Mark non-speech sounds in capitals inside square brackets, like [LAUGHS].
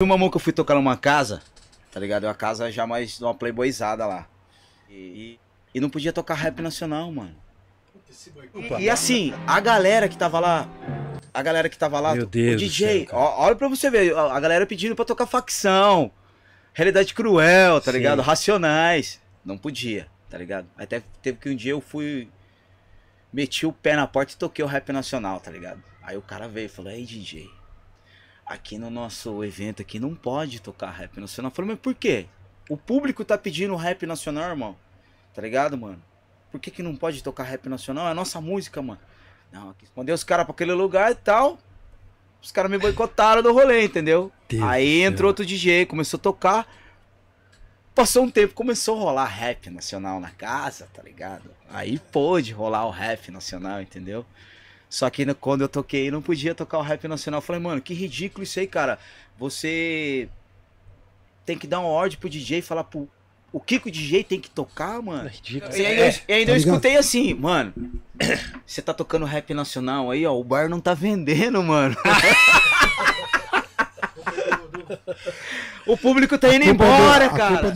Uma mão que eu fui tocar numa casa, tá ligado? É uma casa já mais de uma playboyzada lá. E, e não podia tocar rap nacional, mano. E, e, assim, a galera que tava lá. A galera que tava lá, Meu Deus o DJ, céu, ó, olha pra você ver, a galera pedindo pra tocar facção, realidade cruel, tá Sim. ligado? Racionais. Não podia, tá ligado? Até teve que um dia eu fui. Meti o pé na porta e toquei o rap nacional, tá ligado? Aí o cara veio e falou, ei DJ, aqui no nosso evento aqui não pode tocar rap nacional. Eu falei, mas por quê? O público tá pedindo rap nacional, irmão. Tá ligado, mano? Por que, que não pode tocar rap nacional? É a nossa música, mano. Não, mandei os caras pra aquele lugar e tal. Os caras me boicotaram do rolê, entendeu? Deus Aí entrou Deus. outro DJ, começou a tocar. Passou um tempo, começou a rolar rap nacional na casa, tá ligado? Aí pôde rolar o rap nacional, entendeu? Só que no, quando eu toquei, não podia tocar o rap nacional. Eu falei, mano, que ridículo isso aí, cara. Você tem que dar uma ordem pro DJ e falar pro. O que, que o DJ tem que tocar, mano? É ridículo. E ainda, é, eu, ainda tá eu escutei assim, mano. [COUGHS] Você tá tocando rap nacional aí, ó. O bar não tá vendendo, mano. [LAUGHS] o público tá indo é embora, é do, cara.